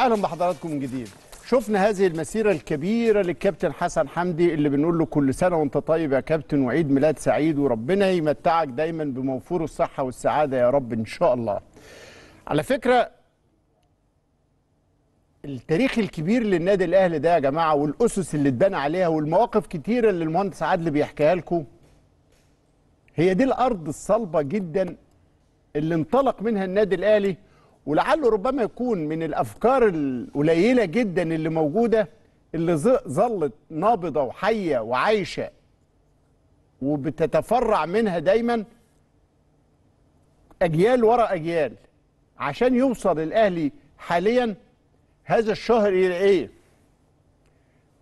اهلا بحضراتكم من جديد شفنا هذه المسيره الكبيره للكابتن حسن حمدي اللي بنقول له كل سنه وانت طيب يا كابتن وعيد ميلاد سعيد وربنا يمتعك دايما بموفور الصحه والسعاده يا رب ان شاء الله على فكره التاريخ الكبير للنادي الاهلي ده يا جماعه والاسس اللي اتبنى عليها والمواقف كتيره اللي المهندس عادل بيحكيها لكم هي دي الارض الصلبه جدا اللي انطلق منها النادي الاهلي ولعله ربما يكون من الافكار القليله جدا اللي موجوده اللي ظلت نابضه وحيه وعايشه وبتتفرع منها دايما اجيال ورا اجيال عشان يوصل الاهلي حاليا هذا الشهر الى ايه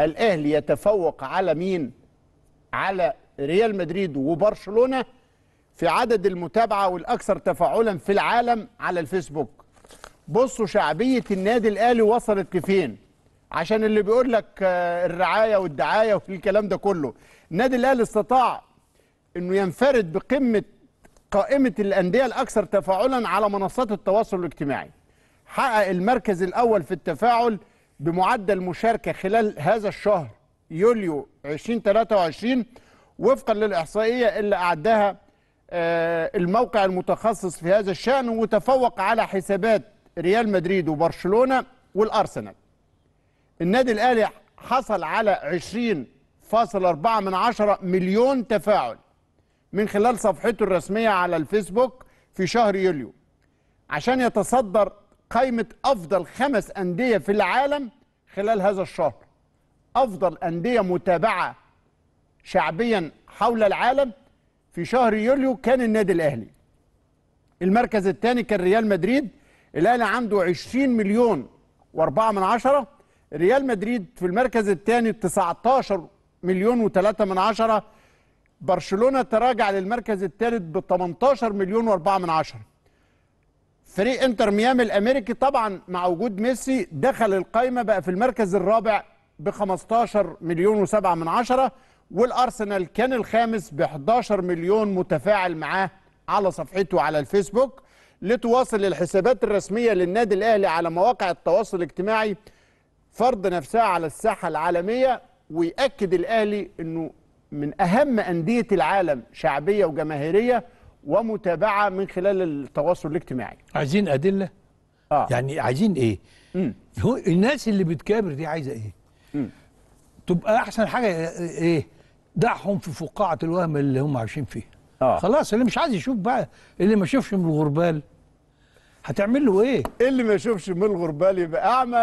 الاهلي يتفوق على مين على ريال مدريد وبرشلونه في عدد المتابعه والاكثر تفاعلا في العالم على الفيسبوك بصوا شعبيه النادي الاهلي وصلت لفين عشان اللي بيقول لك آه، الرعايه والدعايه والكلام ده كله النادي الاهلي استطاع انه ينفرد بقمه قائمه الانديه الاكثر تفاعلا على منصات التواصل الاجتماعي حقق المركز الاول في التفاعل بمعدل مشاركه خلال هذا الشهر يوليو 2023 وفقا للاحصائيه اللي اعدها آه، الموقع المتخصص في هذا الشان وتفوق على حسابات ريال مدريد وبرشلونه والارسنال النادي الاهلي حصل على 20.4 من عشرة مليون تفاعل من خلال صفحته الرسميه على الفيسبوك في شهر يوليو عشان يتصدر قائمه افضل خمس انديه في العالم خلال هذا الشهر افضل انديه متابعه شعبيا حول العالم في شهر يوليو كان النادي الاهلي المركز الثاني كان ريال مدريد الاهلي عنده 20 مليون و4 من عشرة ريال مدريد في المركز الثاني 19 مليون و3 من عشرة برشلونه تراجع للمركز الثالث ب 18 مليون و4 من عشرة فريق انتر ميامي الامريكي طبعا مع وجود ميسي دخل القايمه بقى في المركز الرابع ب 15 مليون و7 من عشرة والارسنال كان الخامس ب 11 مليون متفاعل معاه على صفحته على الفيسبوك لتواصل الحسابات الرسمية للنادي الأهلي على مواقع التواصل الاجتماعي فرض نفسها على الساحة العالمية ويأكد الأهلي أنه من أهم أندية العالم شعبية وجماهيرية ومتابعة من خلال التواصل الاجتماعي عايزين أدلة؟ آه. يعني عايزين إيه؟ هو الناس اللي بتكابر دي عايزة إيه؟ تبقى أحسن حاجة إيه؟ دعهم في فقاعة الوهم اللي هم عايشين فيها آه. خلاص اللي مش عايز يشوف بقى اللي ما يشوفش من الغربال هتعمل له ايه اللي ما يشوفش من الغربال يبقى اعمى